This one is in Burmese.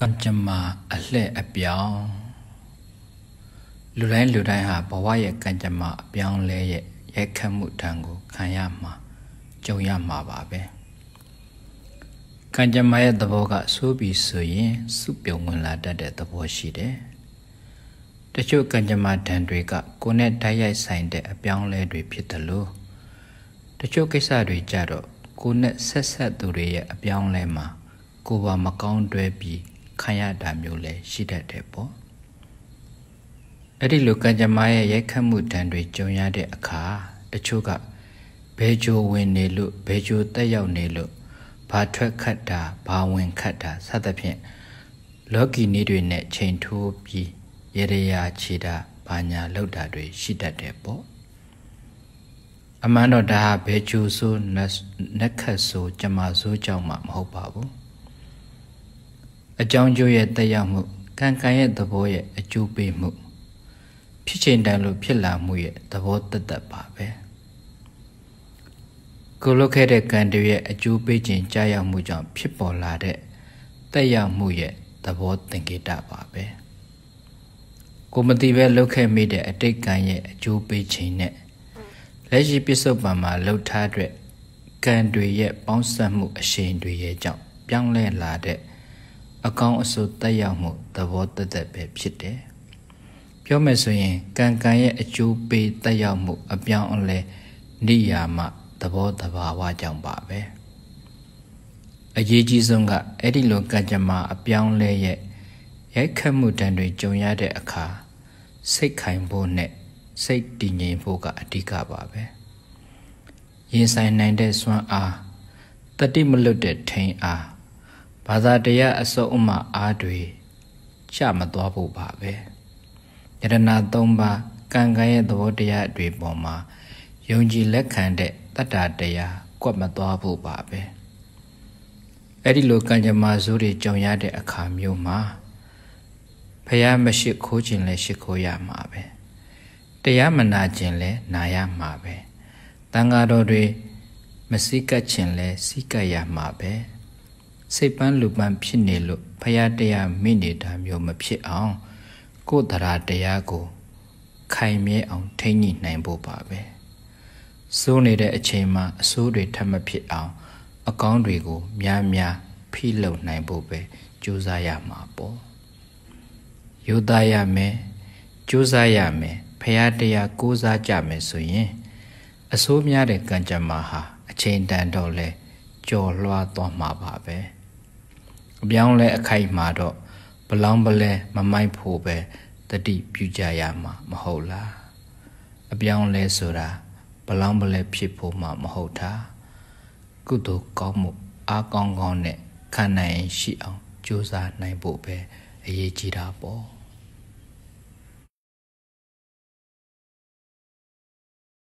ကံကြမ္မာအလှဲ့အပြောင်းလူတိုင်းလူတိုင်းဟာဘဝရဲ့ကံကြမ္မာအပြောင်းလဲရဲ့ရိုက်ခတ်မှုတံကိုခံရမှာကြုံရမှာပါပဲကံကြမ္မာရဲ့သဘောကဆိုးပြီးဆိုရင်စုပြုံဝင်လာတတ်တဲ့သဘောရှိတယ်တချို့ကံကြမ္မာတံတွေကကိုယ်နဲ့တိုက်ရိုက်ဆိုင်တဲ့အပြောင်းလဲတွေဖြစ်တယ်လို့တချို့ကိစ္စတွေကြတော့ကိုယ်နဲ့ဆက်ဆက်သူတွေရဲ့အပြောင်းလဲမှာကိုယ်ပါမကောင်းတွဲပြီးခံရတာမျိုးလည်းရှိတတ်တယ်ပေါ့အဲ့ဒီလိုကံကြမ္မာရဲ့ရိုက်ခတ်မှုဒဏ်တွေကြုံရတဲ့အခါတချို့ကဘဲကြိုဝင်နေလို့ဘဲကြိုတက်ရောက်နေလို့ဘာထွက်ခတ်တာဘာဝင်ခတ်တာ စသဖြင့်လောကီနည်းတွေနဲ့ချိန်ထိုးပြီးရရရာခြေတာဘာညာလောက်တာတွေရှိတတ်တယ်ပေါ့အမှန်တော့ဒါဟာဘဲကြိုဆိုနက်ခတ်ဆိုကြမ္မာဆိုကြောင့်မှမဟုတ်ပါဘူးအကြောင်းကျိုးရဲ့တက်ရောက်မှု ကံကံရဲ့သဘောရဲ့အကျိုးပေးမှုဖြစ်ချိန်တိုင်းလိုဖြစ်လာမှုရဲ့သဘောတသက်ပါပဲကိုလုတ်ခဲ့တဲ့ကံတွေရဲ့အကျိုးပေးခြင်းကြားရောက်မှုကြောင့်ဖြစ်ပေါ်လာတဲ့တက်ရောက်မှုရဲ့သဘောသင်္ကေတပါပဲကိုမတိပဲလုတ်ခဲ့မိတဲ့အတိတ်ကံရဲ့အကျိုးပေးခြင်းနဲ့လက်ရှိပစ္စုပန်မှာလှုပ်ထားတဲ့ကံတွေရဲ့ပေါင်းစပ်မှုအရှိန်တွေရဲ့ကြောင့်ပြောင်းလဲလာတဲ့အကောင်းအဆိုးတက်ရောက်မှုသဘောတသက်ပဲဖြစ်တယ်။ပြောမယ်ဆိုရင်ကံကံရဲ့အကျိုးပေးတက်ရောက်မှု အပြောင်းအလဲနေရာမှသဘောတဘာဝကြောင့်ပါပဲ။အရေးကြီးဆုံးကအဲ့ဒီလိုကံကြမ္မာအပြောင်းလဲရဲ့ရိုက်ခတ်မှုတန်တွေကြုံရတဲ့အခါစိတ်ခိုင်ဖို့နဲ့စိတ်တည်ငြိမ်ဖို့ကအဓိကပါပဲ။ရင်ဆိုင်နိုင်တဲ့စွမ်းအားတတိမလွတ်တဲ့ထိန်အားဘာသာတရားအစုံအမအားတွေချမသွားဖို့ပါပဲယတနာ၃ပါးကံကံရဲ့သဘောတရားတွေပေါ်မှာယုံကြည်လက်ခံတဲ့တတ္တတရားကွက်မသွားဖို့ပါပဲအဲ့ဒီလိုကံကြမ္မာစိုးတွေကြုံရတဲ့အခါမျိုးမှာဖះမရှိခိုးခြင်းလဲရှိခိုးရမှာပဲတရားမနာခြင်းလဲနာရမှာပဲတန်ဃာတော်တွေမစိကတ်ခြင်းလဲစိကတ်ရမှာပဲစိတ်ပန်းလူပန်းဖြစ်နေလို့ဖရာတရားမိနေတာမျိုးမဖြစ်အောင် ကိုယ်တရားတရားကိုခိုင်မြဲအောင်ထိန်းညှိနိုင်ဖို့ပါပဲစိုးနေတဲ့အချိန်မှာအဆိုးတွေထပ်မဖြစ်အောင် အကောင်းတွေကို များများဖိလုပ်နိုင်ဖို့ပဲကြိုးစားရမှာပေါ့ယူသားရမယ်ကြိုးစားရမယ်ဖရာတရားကိုးစားကြမယ်ဆိုရင် အဆိုးများတဲ့ကံကြမ္မာဟာ အချိန်တန်တော့လဲကြော်လွှားသွားမှာပါပဲ။အပြောင်းလဲအခိုက်မှာတော့ဘလောင်းပလဲမမိုက်ဖို့ပဲတတိပြုကြရမှာမဟုတ်လားအပြောင်းလဲဆိုတာဘလောင်းပလဲဖြစ်ဖို့မှမဟုတ်တာကုသိုလ်ကောင်းမှုအားကောင်းကောင်းနဲ့ခံနိုင်ရှိအောင်ကြိုးစားနိုင်ဖို့ပဲ အရေးကြီးတာပေါ့